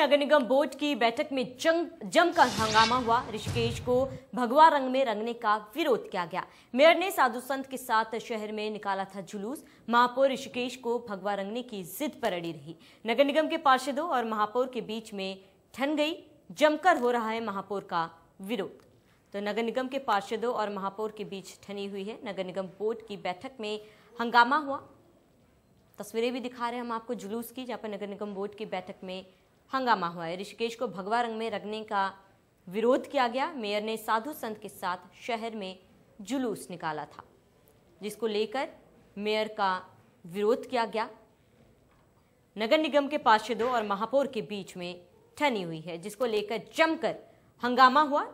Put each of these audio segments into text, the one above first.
नगर निगम board की बैठक में जंग जमकर हंगामा हुआ ऋषिकेश को भगवा रंग में रंगने का विरोध किया गया मेयर ने साधु संत के साथ शहर में निकाला था जुलूस महापौर ऋषिकेश को भगवा रंगने की जिद पर अड़ी रही नगर निगम के पार्षदों और महापौर के बीच में ठन गई जमकर हो रहा है महापौर का विरोध तो नगर निगम के पार्षदों और महापौर के बीच ठनी हुई है नगर निगम बोर्ड की बैठक में हंगामा हुआ तस्वीरें भी दिखा रहे हैं हम आपको जुलूस की जहाँ पर नगर निगम बोर्ड की बैठक में हंगामा हुआ है ऋषिकेश को भगवा रंग में रखने का विरोध किया गया मेयर ने साधु संत के साथ शहर में जुलूस निकाला था जिसको लेकर मेयर का विरोध किया गया नगर निगम के पार्षदों और महापौर के बीच में ठनी हुई है जिसको लेकर जमकर हंगामा हुआ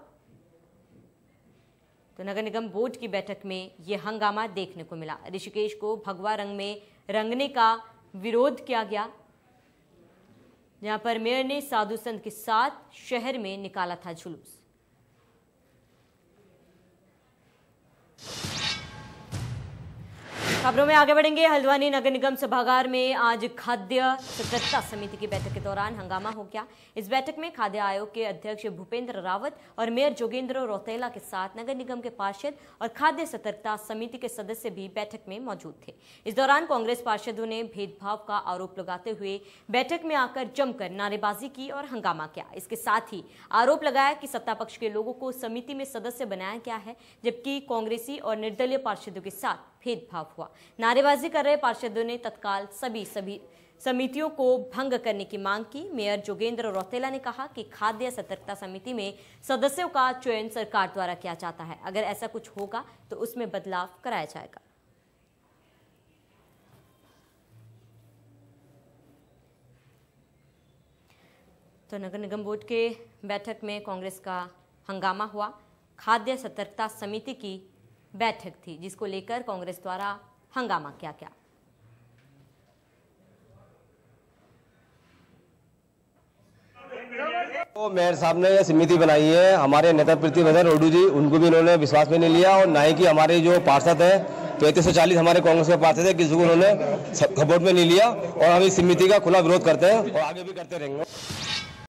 तो नगर निगम बोर्ड की बैठक में ये हंगामा देखने को मिला ऋषिकेश को भगवा रंग में रंगने का विरोध किया गया जहां पर मेयर ने साधु संत के साथ शहर में निकाला था जुलूस खबरों में आगे बढ़ेंगे हल्द्वानी नगर निगम सभागार में आज खाद्य सतर्कता समिति की बैठक के दौरान हंगामा हो गया इस बैठक में खाद्य आयोग के अध्यक्ष भूपेंद्र रावत और मेयर जोगेंद्र रोतेला के साथ नगर निगम के पार्षद और खाद्य सतर्कता समिति के सदस्य भी बैठक में मौजूद थे इस दौरान कांग्रेस पार्षदों ने भेदभाव का आरोप लगाते हुए बैठक में आकर जमकर नारेबाजी की और हंगामा किया इसके साथ ही आरोप लगाया कि सत्ता पक्ष के लोगों को समिति में सदस्य बनाया गया है जबकि कांग्रेसी और निर्दलीय पार्षदों के साथ भेदभाव हुआ नारेबाजी कर रहे पार्षदों ने तत्काल सभी सभी समितियों को भंग करने की मांग की मेयर जोगेंद्र रौतेला ने कहा कि खाद्य सतर्कता समिति में सदस्यों का चयन सरकार द्वारा किया जाता है अगर ऐसा कुछ होगा तो उसमें बदलाव कराया जाएगा तो नगर निगम बोर्ड के बैठक में कांग्रेस का हंगामा हुआ खाद्य सतर्कता समिति की बैठक थी जिसको लेकर कांग्रेस द्वारा हंगामा क्या क्या तो मेयर साहब ने समिति बनाई है हमारे नेता प्रतिनिधि रोडू जी उनको भी उन्होंने विश्वास में नहीं लिया और ना ही कि हमारे जो पार्षद है पैंतीस तो सौ चालीस हमारे कांग्रेस के पार्षद है किसी को उन्होंने सपोर्ट में नहीं लिया और हम इस समिति का खुला विरोध करते हैं और आगे भी करते रहेंगे